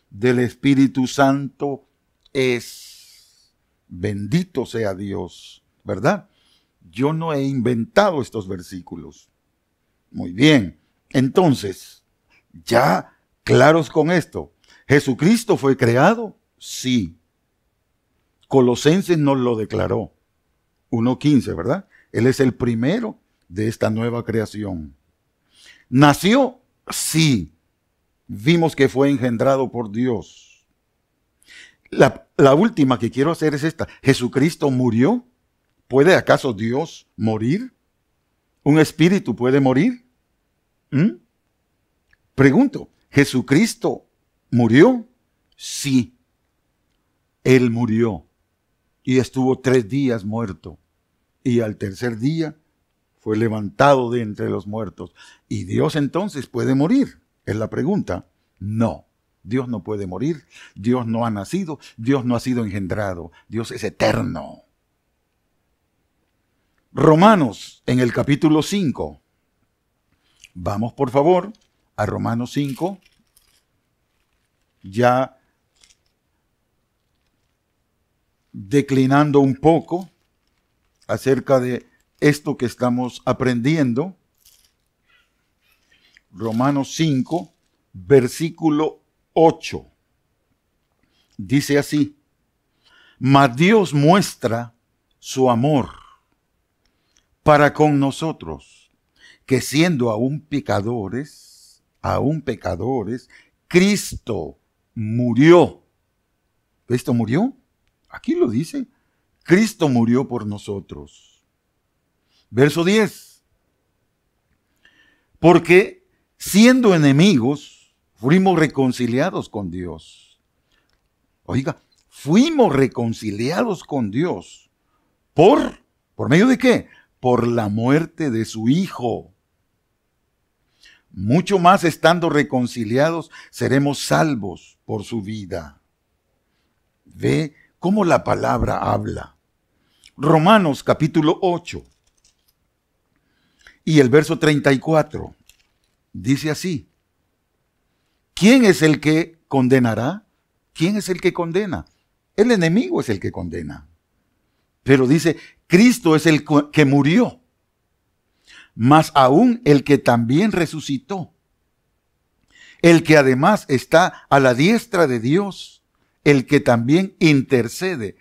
del Espíritu Santo es. Bendito sea Dios, ¿verdad? Yo no he inventado estos versículos. Muy bien, entonces, ya claros con esto, ¿Jesucristo fue creado? Sí. Colosenses nos lo declaró. 1.15, ¿verdad? Él es el primero de esta nueva creación. ¿Nació? Sí vimos que fue engendrado por Dios. La, última que quiero hacer es esta. ¿Jesucristo murió? ¿Puede acaso Dios morir? ¿Un espíritu puede morir? ¿Mm? Pregunto, ¿Jesucristo murió? Sí. Él murió y estuvo tres días muerto. Y al tercer día fue levantado de entre los muertos. Y Dios entonces puede morir. Es la pregunta. No, Dios no puede morir, Dios no ha nacido, Dios no ha sido engendrado, Dios es eterno. Romanos en el capítulo 5. Vamos por favor a Romanos 5. Ya declinando un poco acerca de esto que estamos aprendiendo Romanos 5, versículo 8. Dice así, mas Dios muestra su amor para con nosotros, que siendo aún pecadores, aún pecadores, Cristo murió. ¿Cristo murió? Aquí lo dice. Cristo murió por nosotros. Verso 10. Porque siendo enemigos, fuimos reconciliados con Dios. Oiga, fuimos reconciliados con Dios. ¿Por? ¿Por medio de qué? Por la muerte de su Hijo. Mucho más estando reconciliados, seremos salvos por su vida. Ve cómo la palabra habla. Romanos capítulo 8 y el verso 34. Dice así, ¿quién es el que condenará? ¿Quién es el que condena? El enemigo es el que condena. Pero dice, Cristo es el que murió, más aún el que también resucitó, el que además está a la diestra de Dios, el que también intercede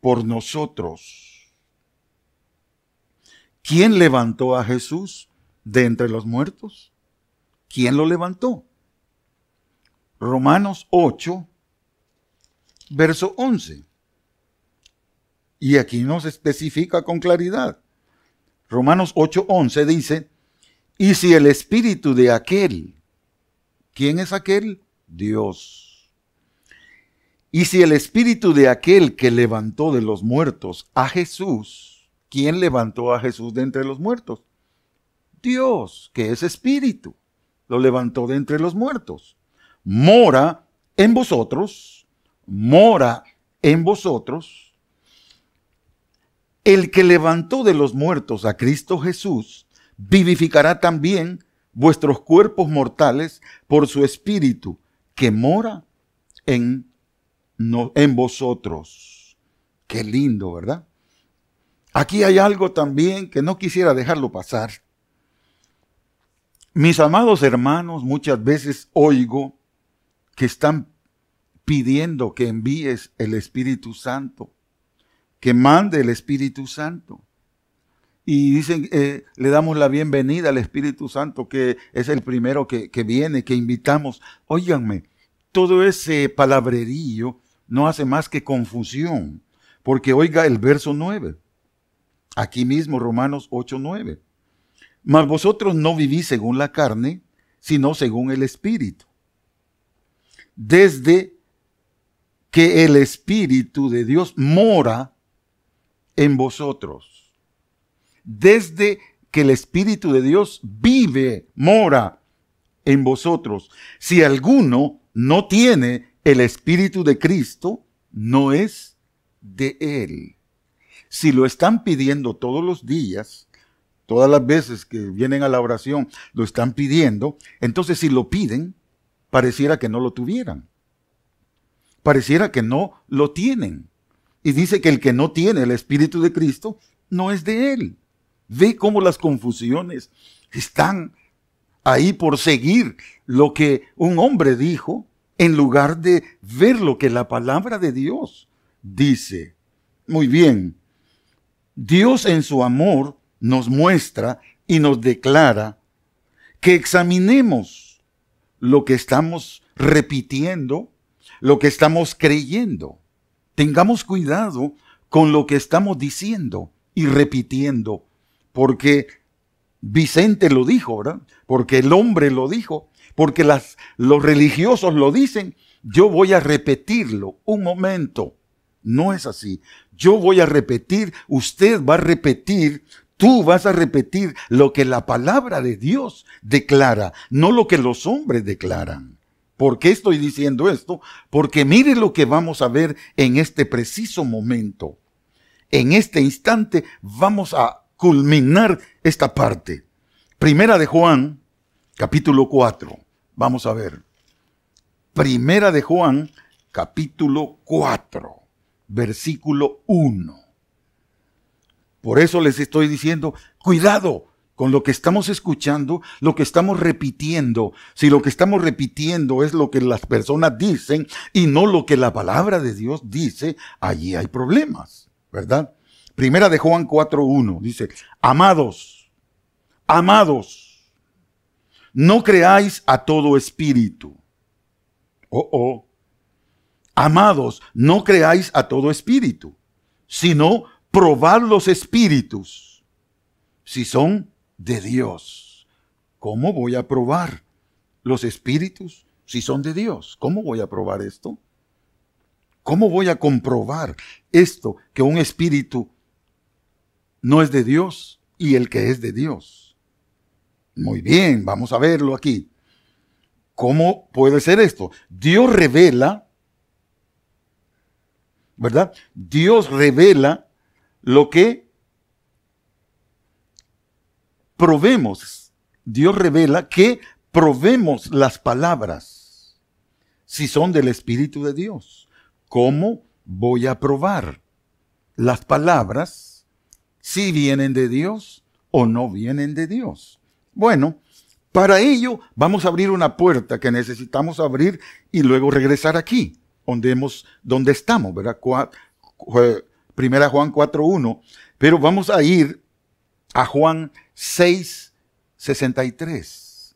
por nosotros. ¿Quién levantó a Jesús de entre los muertos? ¿Quién lo levantó? Romanos 8, verso 11. Y aquí nos especifica con claridad. Romanos 8, 11 dice, y si el espíritu de aquel, ¿quién es aquel? Dios. Y si el espíritu de aquel que levantó de los muertos a Jesús, ¿quién levantó a Jesús de entre los muertos? Dios, que es espíritu lo levantó de entre los muertos. Mora en vosotros, mora en vosotros. El que levantó de los muertos a Cristo Jesús, vivificará también vuestros cuerpos mortales por su espíritu que mora en, en vosotros. Qué lindo, ¿verdad? Aquí hay algo también que no quisiera dejarlo pasar. Mis amados hermanos, muchas veces oigo que están pidiendo que envíes el Espíritu Santo, que mande el Espíritu Santo. Y dicen, eh, le damos la bienvenida al Espíritu Santo, que es el primero que, que viene, que invitamos. Óiganme, todo ese palabrerío no hace más que confusión, porque oiga el verso 9, aquí mismo Romanos 8, 9. Mas vosotros no vivís según la carne, sino según el Espíritu. Desde que el Espíritu de Dios mora en vosotros. Desde que el Espíritu de Dios vive, mora en vosotros. Si alguno no tiene el Espíritu de Cristo, no es de Él. Si lo están pidiendo todos los días, todas las veces que vienen a la oración lo están pidiendo, entonces si lo piden, pareciera que no lo tuvieran. Pareciera que no lo tienen. Y dice que el que no tiene el Espíritu de Cristo no es de él. Ve cómo las confusiones están ahí por seguir lo que un hombre dijo en lugar de ver lo que la palabra de Dios dice. Muy bien, Dios en su amor nos muestra y nos declara que examinemos lo que estamos repitiendo, lo que estamos creyendo. Tengamos cuidado con lo que estamos diciendo y repitiendo, porque Vicente lo dijo, ¿verdad? Porque el hombre lo dijo, porque las, los religiosos lo dicen, yo voy a repetirlo un momento. No es así. Yo voy a repetir, usted va a repetir Tú vas a repetir lo que la palabra de Dios declara, no lo que los hombres declaran. ¿Por qué estoy diciendo esto? Porque mire lo que vamos a ver en este preciso momento. En este instante vamos a culminar esta parte. Primera de Juan, capítulo 4. Vamos a ver. Primera de Juan, capítulo 4, versículo 1. Por eso les estoy diciendo, cuidado con lo que estamos escuchando, lo que estamos repitiendo. Si lo que estamos repitiendo es lo que las personas dicen y no lo que la palabra de Dios dice, allí hay problemas, ¿verdad? Primera de Juan 4.1 dice, amados, amados, no creáis a todo espíritu. Oh, oh. Amados, no creáis a todo espíritu, sino probar los espíritus si son de Dios. ¿Cómo voy a probar los espíritus si son de Dios? ¿Cómo voy a probar esto? ¿Cómo voy a comprobar esto que un espíritu no es de Dios y el que es de Dios? Muy bien, vamos a verlo aquí. ¿Cómo puede ser esto? Dios revela, ¿verdad? Dios revela lo que probemos. Dios revela que probemos las palabras si son del Espíritu de Dios. ¿Cómo voy a probar las palabras si vienen de Dios o no vienen de Dios? Bueno, para ello vamos a abrir una puerta que necesitamos abrir y luego regresar aquí, donde, hemos, donde estamos, ¿verdad? Primera Juan 4.1, pero vamos a ir a Juan 6.63.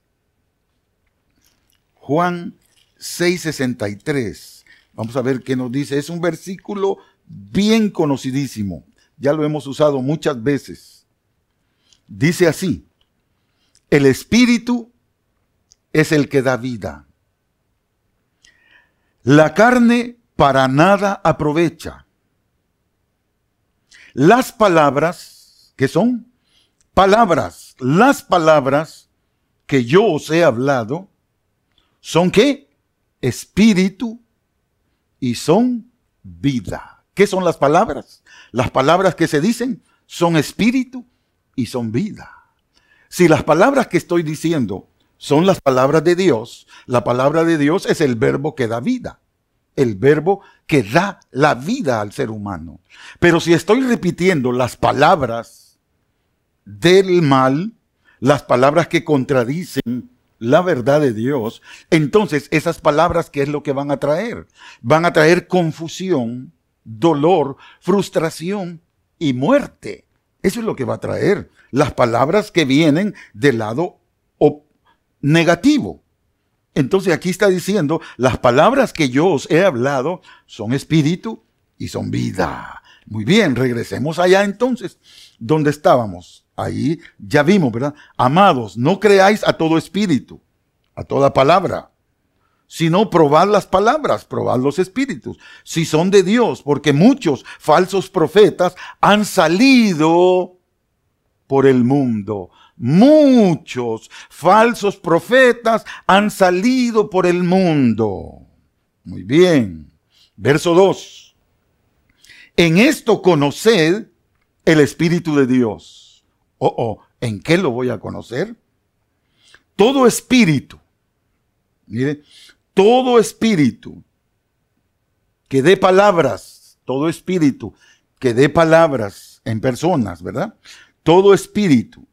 Juan 6.63. Vamos a ver qué nos dice. Es un versículo bien conocidísimo. Ya lo hemos usado muchas veces. Dice así, el espíritu es el que da vida. La carne para nada aprovecha. Las palabras, que son? Palabras, las palabras que yo os he hablado, son qué? Espíritu y son vida. ¿Qué son las palabras? Las palabras que se dicen son espíritu y son vida. Si las palabras que estoy diciendo son las palabras de Dios, la palabra de Dios es el verbo que da vida el verbo que da la vida al ser humano. Pero si estoy repitiendo las palabras del mal, las palabras que contradicen la verdad de Dios, entonces esas palabras, ¿qué es lo que van a traer? Van a traer confusión, dolor, frustración y muerte. Eso es lo que va a traer. Las palabras que vienen del lado negativo. Entonces aquí está diciendo, las palabras que yo os he hablado son espíritu y son vida. Muy bien, regresemos allá entonces, donde estábamos. Ahí ya vimos, ¿verdad? Amados, no creáis a todo espíritu, a toda palabra, sino probad las palabras, probad los espíritus, si son de Dios, porque muchos falsos profetas han salido por el mundo. Muchos falsos profetas han salido por el mundo. Muy bien. Verso 2. En esto conoced el Espíritu de Dios. Oh, oh, ¿en qué lo voy a conocer? Todo espíritu, mire, todo espíritu que dé palabras, todo espíritu que dé palabras en personas, ¿verdad? Todo espíritu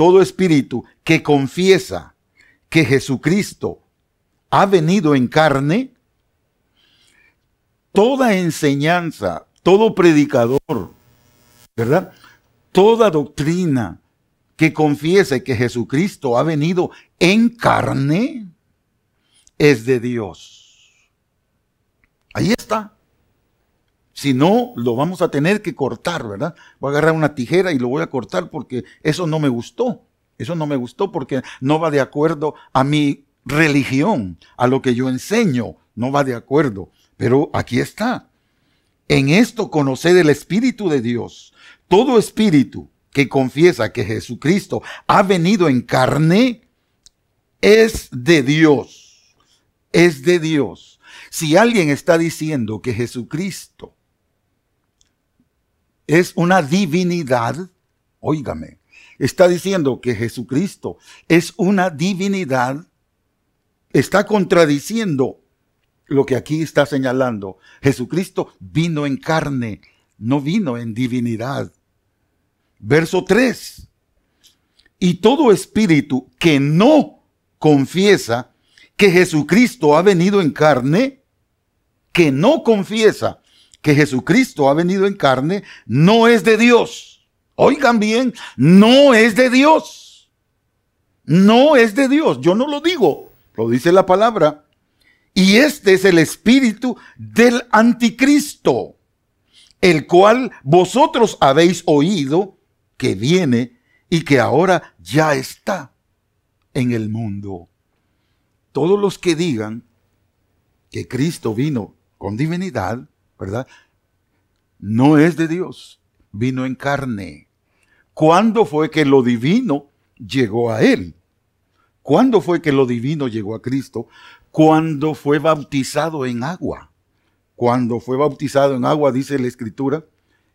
todo espíritu que confiesa que Jesucristo ha venido en carne, toda enseñanza, todo predicador, ¿verdad? Toda doctrina que confiese que Jesucristo ha venido en carne es de Dios. Ahí está. Si no, lo vamos a tener que cortar, ¿verdad? Voy a agarrar una tijera y lo voy a cortar porque eso no me gustó. Eso no me gustó porque no va de acuerdo a mi religión, a lo que yo enseño, no va de acuerdo. Pero aquí está. En esto conocer el Espíritu de Dios. Todo espíritu que confiesa que Jesucristo ha venido en carne es de Dios. Es de Dios. Si alguien está diciendo que Jesucristo es una divinidad, óigame, está diciendo que Jesucristo es una divinidad, está contradiciendo lo que aquí está señalando. Jesucristo vino en carne, no vino en divinidad. Verso 3. Y todo espíritu que no confiesa que Jesucristo ha venido en carne, que no confiesa que Jesucristo ha venido en carne no es de Dios. Oigan bien, no es de Dios. No es de Dios. Yo no lo digo, lo dice la palabra. Y este es el espíritu del anticristo, el cual vosotros habéis oído que viene y que ahora ya está en el mundo. Todos los que digan que Cristo vino con divinidad, ¿verdad? No es de Dios, vino en carne. ¿Cuándo fue que lo divino llegó a él? ¿Cuándo fue que lo divino llegó a Cristo? Cuando fue bautizado en agua. Cuando fue bautizado en agua, dice la Escritura,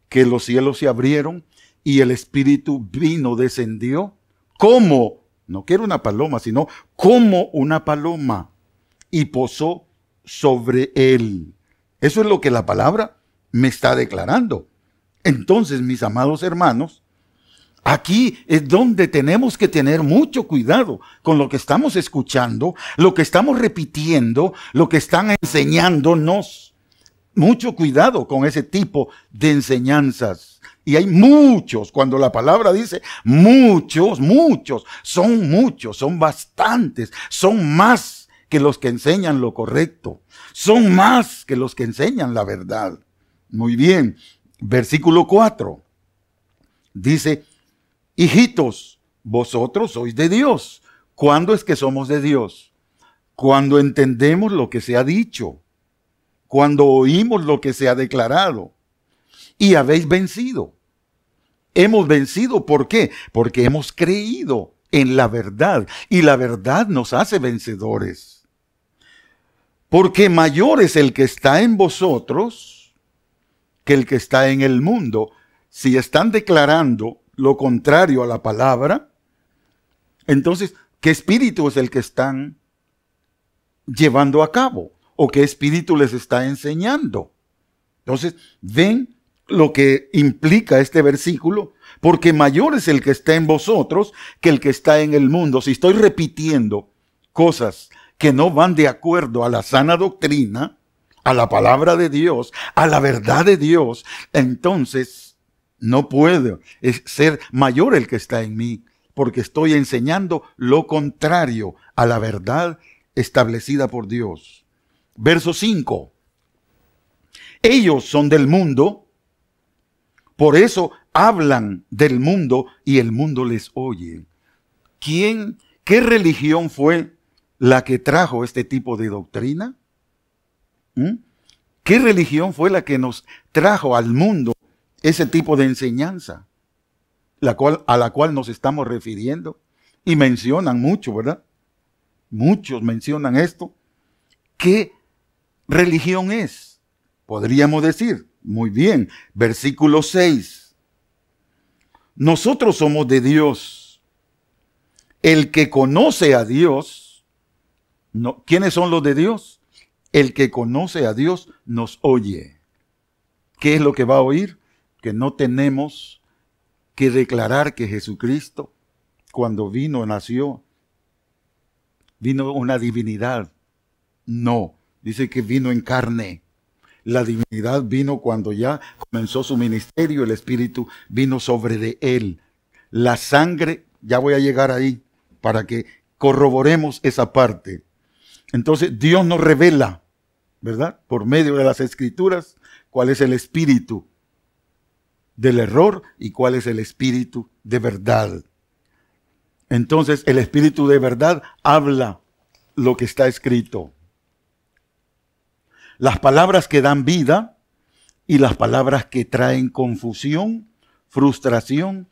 que los cielos se abrieron y el Espíritu vino, descendió como, no quiero una paloma, sino como una paloma y posó sobre él. Eso es lo que la palabra me está declarando. Entonces, mis amados hermanos, Aquí es donde tenemos que tener mucho cuidado con lo que estamos escuchando, lo que estamos repitiendo, lo que están enseñándonos. Mucho cuidado con ese tipo de enseñanzas. Y hay muchos, cuando la palabra dice muchos, muchos, son muchos, son bastantes, son más que los que enseñan lo correcto son más que los que enseñan la verdad. Muy bien, versículo 4. Dice, hijitos, vosotros sois de Dios. ¿Cuándo es que somos de Dios? Cuando entendemos lo que se ha dicho, cuando oímos lo que se ha declarado y habéis vencido. Hemos vencido, ¿por qué? Porque hemos creído en la verdad y la verdad nos hace vencedores. Porque mayor es el que está en vosotros que el que está en el mundo. Si están declarando lo contrario a la palabra, entonces, ¿qué espíritu es el que están llevando a cabo? ¿O qué espíritu les está enseñando? Entonces, ven lo que implica este versículo, porque mayor es el que está en vosotros que el que está en el mundo. Si estoy repitiendo cosas que no van de acuerdo a la sana doctrina, a la palabra de Dios, a la verdad de Dios, entonces no puedo ser mayor el que está en mí, porque estoy enseñando lo contrario a la verdad establecida por Dios. Verso 5. Ellos son del mundo, por eso hablan del mundo y el mundo les oye. ¿Quién, qué religión fue la que trajo este tipo de doctrina? ¿Mm? ¿Qué religión fue la que nos trajo al mundo ese tipo de enseñanza la cual, a la cual nos estamos refiriendo? Y mencionan mucho, ¿verdad? Muchos mencionan esto. ¿Qué religión es? Podríamos decir, muy bien, versículo 6. Nosotros somos de Dios. El que conoce a Dios ¿Quiénes son los de Dios? El que conoce a Dios nos oye. ¿Qué es lo que va a oír? Que no tenemos que declarar que Jesucristo, cuando vino, nació, vino una divinidad. No, dice que vino en carne. La divinidad vino cuando ya comenzó su ministerio, el Espíritu vino sobre de él. La sangre, ya voy a llegar ahí para que corroboremos esa parte. Entonces Dios nos revela, ¿verdad? Por medio de las escrituras, cuál es el espíritu del error y cuál es el espíritu de verdad. Entonces el espíritu de verdad habla lo que está escrito. Las palabras que dan vida y las palabras que traen confusión, frustración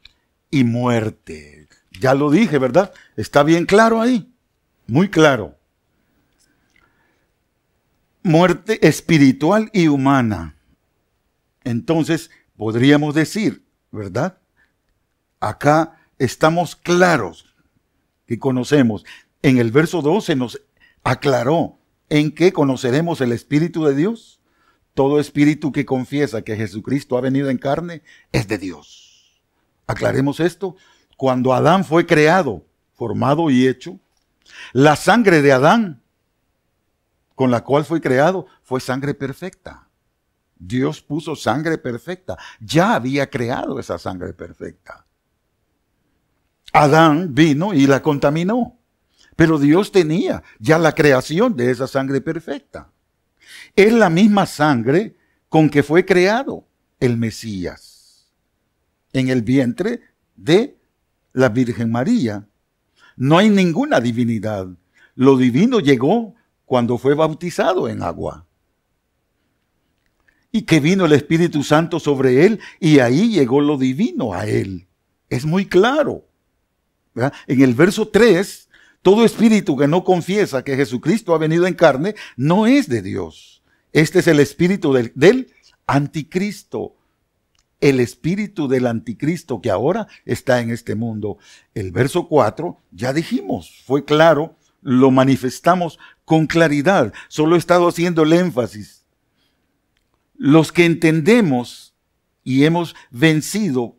y muerte. Ya lo dije, ¿verdad? Está bien claro ahí, muy claro muerte espiritual y humana. Entonces, podríamos decir, ¿verdad? Acá estamos claros que conocemos. En el verso 12 nos aclaró en qué conoceremos el Espíritu de Dios. Todo espíritu que confiesa que Jesucristo ha venido en carne es de Dios. Aclaremos esto. Cuando Adán fue creado, formado y hecho, la sangre de Adán con la cual fue creado fue sangre perfecta. Dios puso sangre perfecta. Ya había creado esa sangre perfecta. Adán vino y la contaminó. Pero Dios tenía ya la creación de esa sangre perfecta. Es la misma sangre con que fue creado el Mesías en el vientre de la Virgen María. No hay ninguna divinidad. Lo divino llegó cuando fue bautizado en agua. Y que vino el Espíritu Santo sobre él y ahí llegó lo divino a él. Es muy claro. En el verso 3, todo espíritu que no confiesa que Jesucristo ha venido en carne no es de Dios. Este es el espíritu del, del anticristo el espíritu del anticristo que ahora está en este mundo. El verso 4, ya dijimos, fue claro lo manifestamos con claridad. Solo he estado haciendo el énfasis. Los que entendemos y hemos vencido,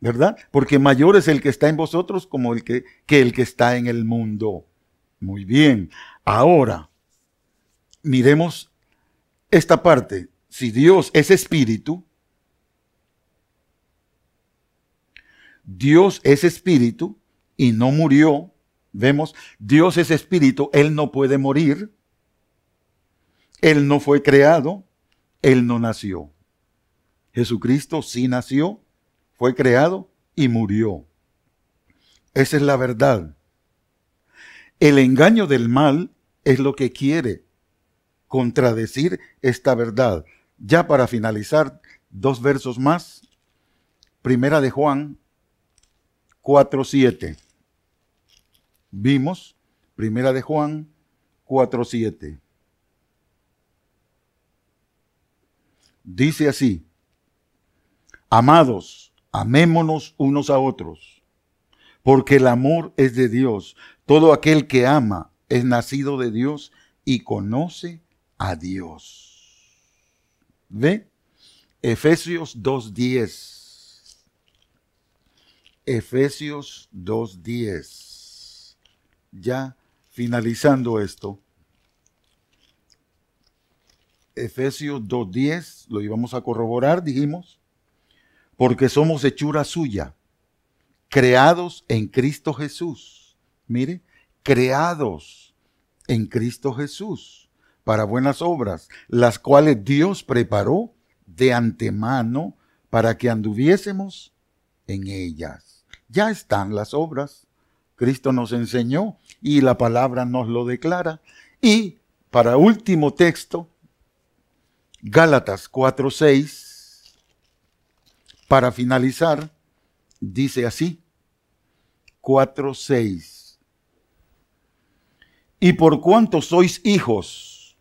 ¿verdad? Porque mayor es el que está en vosotros como el que, que el que está en el mundo. Muy bien. Ahora, miremos esta parte. Si Dios es espíritu, Dios es espíritu y no murió Vemos, Dios es espíritu, Él no puede morir, Él no fue creado, Él no nació. Jesucristo sí nació, fue creado y murió. Esa es la verdad. El engaño del mal es lo que quiere contradecir esta verdad. Ya para finalizar, dos versos más. Primera de Juan 4.7. Vimos Primera de Juan 4:7. Dice así: Amados, amémonos unos a otros, porque el amor es de Dios. Todo aquel que ama es nacido de Dios y conoce a Dios. ¿Ve? Efesios 2:10. Efesios 2:10 ya finalizando esto, Efesios 2.10, lo íbamos a corroborar, dijimos, porque somos hechura suya, creados en Cristo Jesús. Mire, creados en Cristo Jesús para buenas obras, las cuales Dios preparó de antemano para que anduviésemos en ellas. Ya están las obras. Cristo nos enseñó y la palabra nos lo declara. Y para último texto, Gálatas 4:6, para finalizar, dice así, 4:6. Y por cuanto sois hijos,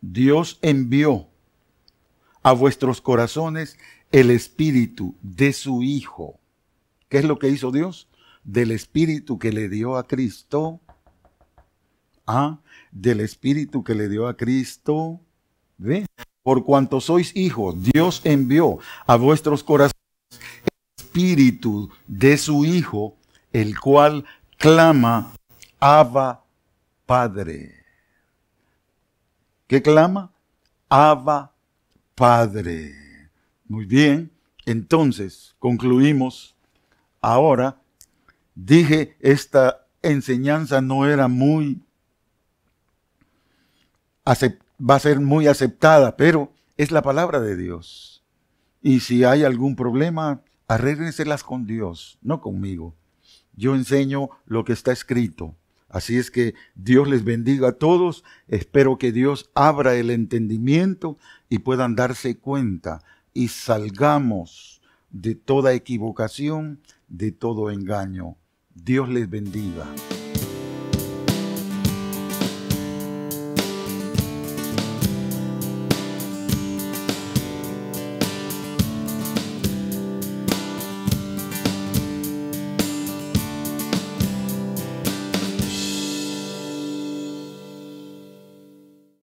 Dios envió a vuestros corazones el espíritu de su Hijo. ¿Qué es lo que hizo Dios? del espíritu que le dio a Cristo, ¿ah? del espíritu que le dio a Cristo, ¿ve? Por cuanto sois hijos, Dios envió a vuestros corazones el espíritu de su Hijo, el cual clama, Abba Padre. ¿Qué clama? Abba Padre. Muy bien, entonces concluimos ahora Dije, esta enseñanza no era muy, va a ser muy aceptada, pero es la palabra de Dios. Y si hay algún problema, arréglenselas con Dios, no conmigo. Yo enseño lo que está escrito. Así es que Dios les bendiga a todos. Espero que Dios abra el entendimiento y puedan darse cuenta y salgamos de toda equivocación, de todo engaño. Dios les bendiga.